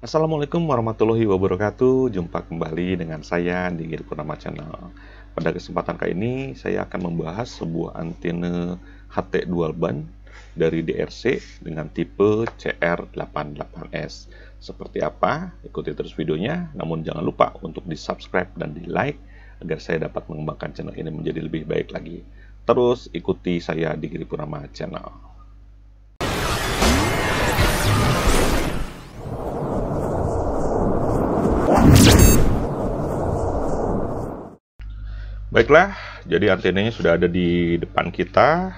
Assalamualaikum warahmatullahi wabarakatuh. Jumpa kembali dengan saya di Giri Purnama Channel. Pada kesempatan kali ini saya akan membahas sebuah antena HT dual band dari DRC dengan tipe CR88S. Seperti apa? Ikuti terus videonya. Namun jangan lupa untuk di-subscribe dan di-like agar saya dapat mengembangkan channel ini menjadi lebih baik lagi. Terus ikuti saya di Giri Purnama Channel. Baiklah, jadi antenanya sudah ada di depan kita.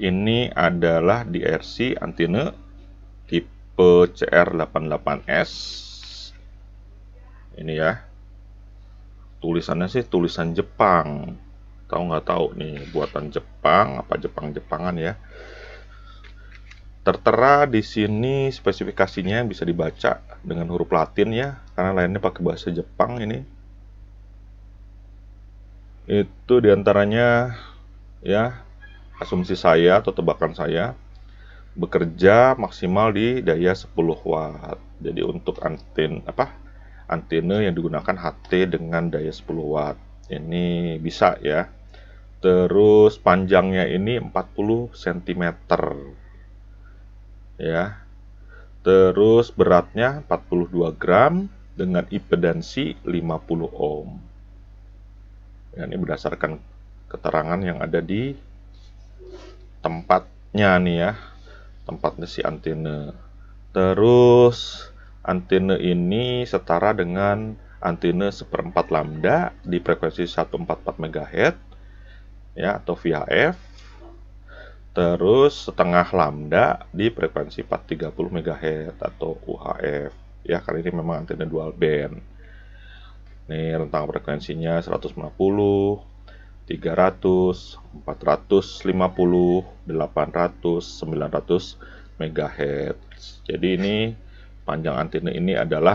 Ini adalah DRC antena tipe CR88S. Ini ya. Tulisannya sih tulisan Jepang. Tahu nggak tahu nih, buatan Jepang apa Jepang-Jepangan ya. Tertera di sini spesifikasinya bisa dibaca dengan huruf Latin ya, karena lainnya pakai bahasa Jepang ini itu diantaranya ya asumsi saya atau tebakan saya bekerja maksimal di daya 10 watt. Jadi untuk anten apa antena yang digunakan HT dengan daya 10 watt ini bisa ya. Terus panjangnya ini 40 cm. Ya. Terus beratnya 42 gram dengan impedansi 50 ohm. Ya, ini berdasarkan keterangan yang ada di tempatnya nih ya. Tempatnya si antena. Terus antena ini setara dengan antena seperempat lambda di frekuensi 144 MHz ya atau VHF. terus setengah lambda di frekuensi 430 MHz atau UHF ya karena ini memang antena dual band ini rentang frekuensinya 150, 300, 450, 800, 900 MHz. Jadi ini panjang antena ini adalah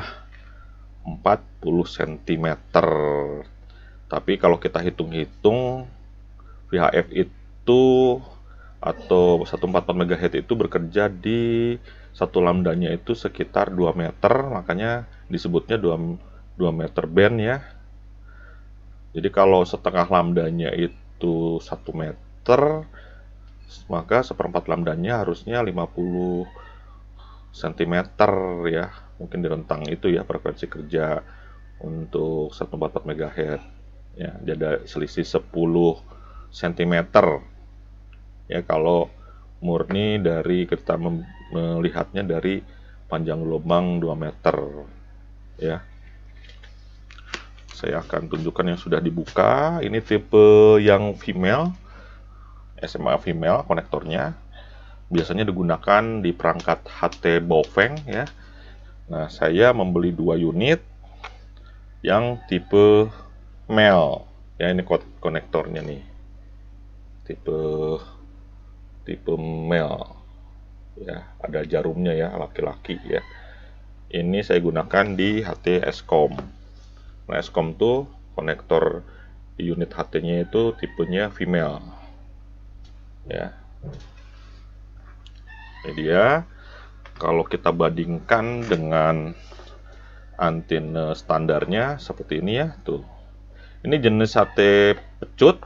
40 cm. Tapi kalau kita hitung-hitung VHF itu atau 144 MHz itu bekerja di satu lambdanya itu sekitar 2 meter, makanya disebutnya 2 2 meter band ya. Jadi kalau setengah lambdanya itu 1 meter, maka seperempat lambdanya harusnya 50 cm ya. Mungkin di rentang itu ya frekuensi kerja untuk 144 MHz. Ya, jadi ada selisih 10 cm. Ya, kalau murni dari kita melihatnya dari panjang gelombang 2 meter ya saya akan tunjukkan yang sudah dibuka ini tipe yang female SMA female konektornya biasanya digunakan di perangkat HT Bofeng ya nah saya membeli dua unit yang tipe male ya ini konektornya nih tipe tipe male ya ada jarumnya ya laki-laki ya ini saya gunakan di HT Scom. Nah, itu tuh konektor unit HT-nya itu tipenya female. Ya. Ini dia. Kalau kita bandingkan dengan antena standarnya seperti ini ya, tuh. Ini jenis HT pecut,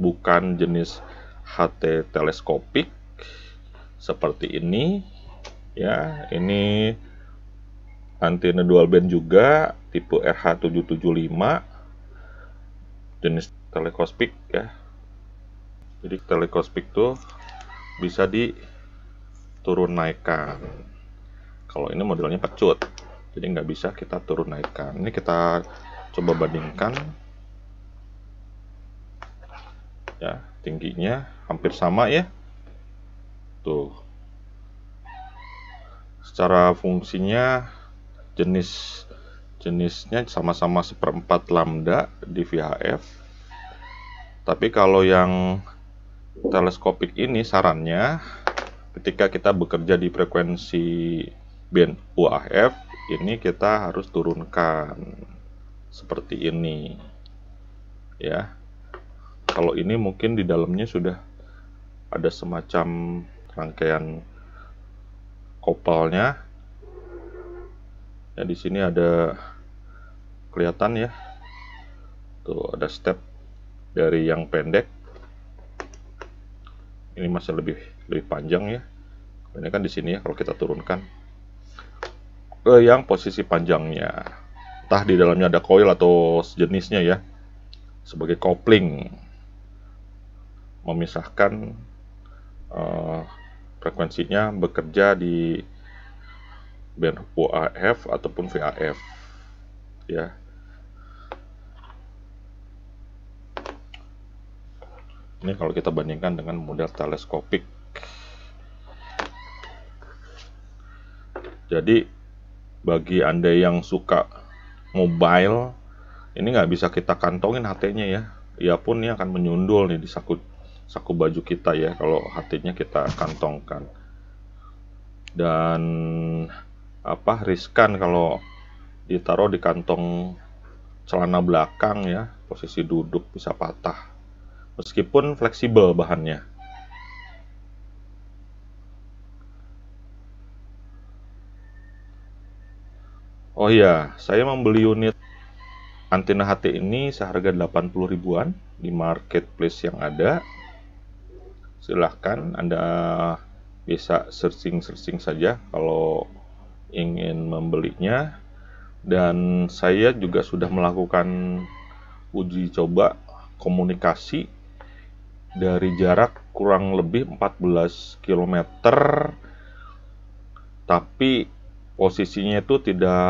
bukan jenis HT teleskopik seperti ini. Ya, ini antena dual band juga tipe RH775 jenis telekospik ya jadi telekospik tuh bisa diturun naikkan kalau ini modelnya pecut jadi nggak bisa kita turun naikkan ini kita coba bandingkan ya tingginya hampir sama ya tuh secara fungsinya jenis jenisnya sama-sama seperempat lambda di VHF tapi kalau yang teleskopik ini sarannya ketika kita bekerja di frekuensi band UHF ini kita harus turunkan seperti ini ya kalau ini mungkin di dalamnya sudah ada semacam rangkaian kopalnya ya di sini ada kelihatan ya tuh ada step dari yang pendek ini masih lebih lebih panjang ya ini kan di sini ya kalau kita turunkan ke yang posisi panjangnya entah di dalamnya ada coil atau sejenisnya ya sebagai kopling memisahkan uh, frekuensinya bekerja di band WAF ataupun VAF ya ini kalau kita bandingkan dengan model teleskopik jadi bagi anda yang suka mobile ini nggak bisa kita kantongin HT-nya ya ia pun ini akan menyundul nih di saku saku baju kita ya kalau HT-nya kita kantongkan dan apa riskan kalau ditaruh di kantong celana belakang ya posisi duduk bisa patah meskipun fleksibel bahannya Oh iya, saya membeli unit antena HT ini seharga 80 ribuan di marketplace yang ada. Silahkan Anda bisa searching-searching saja kalau ingin membelinya dan saya juga sudah melakukan uji coba komunikasi dari jarak kurang lebih 14 km tapi posisinya itu tidak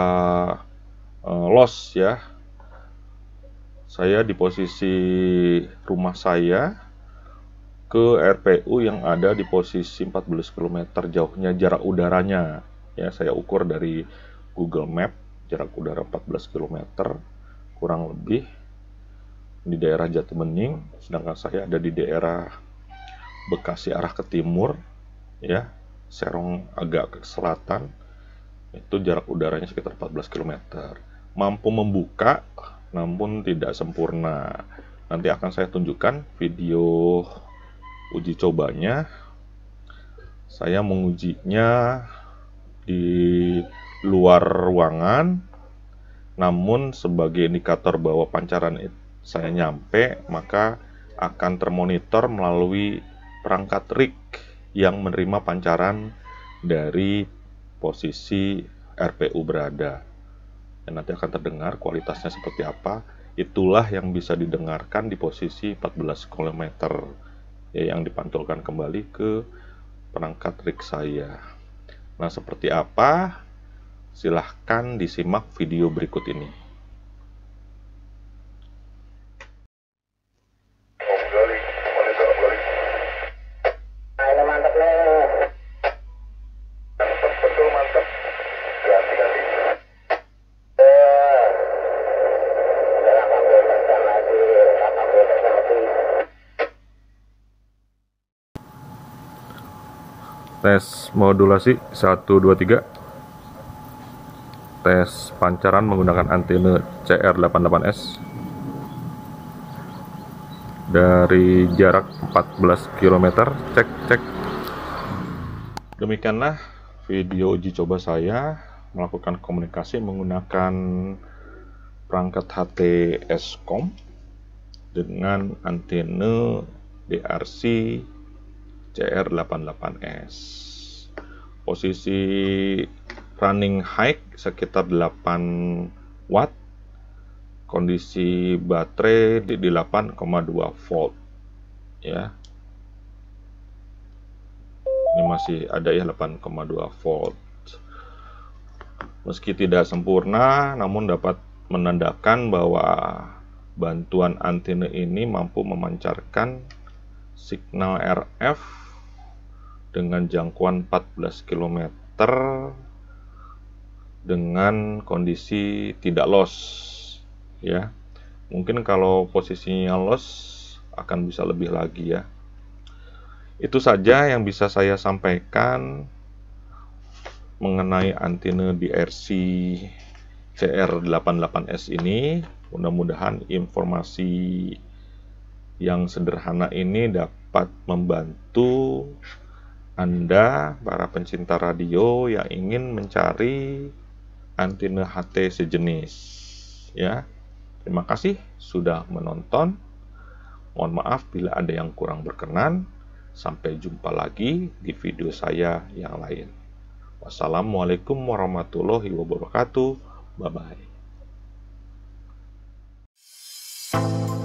uh, eh, loss ya saya di posisi rumah saya ke RPU yang ada di posisi 14 km jauhnya jarak udaranya ya saya ukur dari Google Map jarak udara 14 km kurang lebih di daerah Jatibening sedangkan saya ada di daerah Bekasi arah ke timur ya Serong agak ke selatan itu jarak udaranya sekitar 14 km mampu membuka namun tidak sempurna nanti akan saya tunjukkan video uji cobanya saya mengujinya di luar ruangan namun sebagai indikator bahwa pancaran saya nyampe maka akan termonitor melalui perangkat rig yang menerima pancaran dari posisi RPU berada dan nanti akan terdengar kualitasnya seperti apa itulah yang bisa didengarkan di posisi 14 km ya, yang dipantulkan kembali ke perangkat rig saya Nah, seperti apa? Silahkan disimak video berikut ini. tes modulasi 1 2 3 tes pancaran menggunakan antena CR88S dari jarak 14 km cek cek demikianlah video uji coba saya melakukan komunikasi menggunakan perangkat HTSCOM dengan antena DRC CR88S. Posisi running high sekitar 8 watt. Kondisi baterai di 8,2 volt. Ya. Ini masih ada ya 8,2 volt. Meski tidak sempurna, namun dapat menandakan bahwa bantuan antena ini mampu memancarkan signal RF dengan jangkauan 14 km dengan kondisi tidak los ya mungkin kalau posisinya los akan bisa lebih lagi ya itu saja yang bisa saya sampaikan mengenai antena DRC CR88S ini mudah-mudahan informasi yang sederhana ini dapat membantu anda, para pencinta radio yang ingin mencari antena HT sejenis. Ya, terima kasih sudah menonton. Mohon maaf bila ada yang kurang berkenan. Sampai jumpa lagi di video saya yang lain. Wassalamualaikum warahmatullahi wabarakatuh. Bye bye.